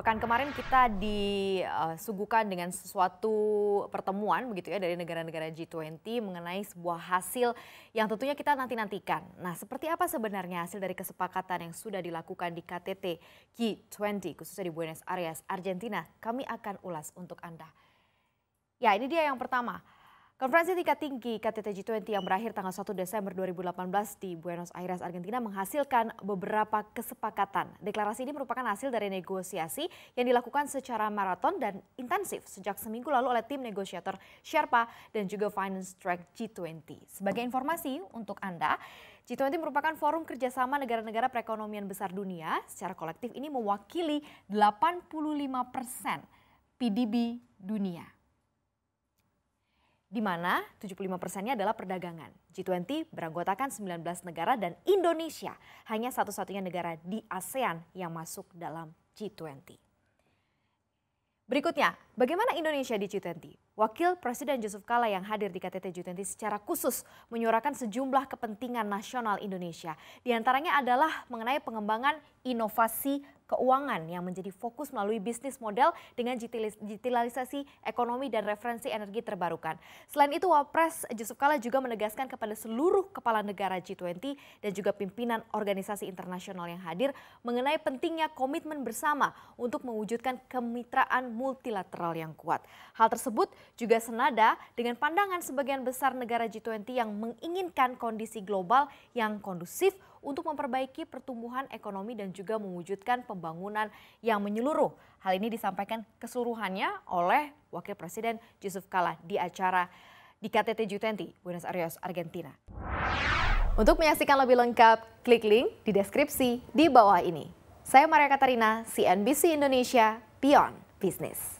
Pekan kemarin kita disuguhkan dengan sesuatu pertemuan begitu ya dari negara-negara G20 mengenai sebuah hasil yang tentunya kita nanti-nantikan. Nah seperti apa sebenarnya hasil dari kesepakatan yang sudah dilakukan di KTT G20 khususnya di Buenos Aires, Argentina? Kami akan ulas untuk Anda. Ya ini dia yang pertama. Konferensi tingkat tinggi KTT G20 yang berakhir tanggal 1 Desember 2018 di Buenos Aires, Argentina menghasilkan beberapa kesepakatan. Deklarasi ini merupakan hasil dari negosiasi yang dilakukan secara maraton dan intensif sejak seminggu lalu oleh tim negosiator Sherpa dan juga Finance Track G20. Sebagai informasi untuk Anda, G20 merupakan forum kerjasama negara-negara perekonomian besar dunia. Secara kolektif ini mewakili 85 persen PDB dunia di mana 75 persennya adalah perdagangan. G20 beranggotakan 19 negara dan Indonesia hanya satu-satunya negara di ASEAN yang masuk dalam G20. Berikutnya, bagaimana Indonesia di G20? Wakil Presiden Yusuf Kala yang hadir di KTT G20 secara khusus menyuarakan sejumlah kepentingan nasional Indonesia. Di antaranya adalah mengenai pengembangan inovasi keuangan yang menjadi fokus melalui bisnis model dengan digitalisasi ekonomi dan referensi energi terbarukan. Selain itu, Wapres Yusuf Kala juga menegaskan kepada seluruh kepala negara G20 dan juga pimpinan organisasi internasional yang hadir mengenai pentingnya komitmen bersama untuk mewujudkan kemitraan multilateral yang kuat. Hal tersebut juga senada dengan pandangan sebagian besar negara G20 yang menginginkan kondisi global yang kondusif untuk memperbaiki pertumbuhan ekonomi dan juga mewujudkan pembangunan yang menyeluruh. Hal ini disampaikan keseluruhannya oleh Wakil Presiden Yusuf Kala di acara di KTT G20 Buenos Aires, Argentina. Untuk menyaksikan lebih lengkap, klik link di deskripsi di bawah ini. Saya Maria Katarina, CNBC Indonesia, Beyond Business.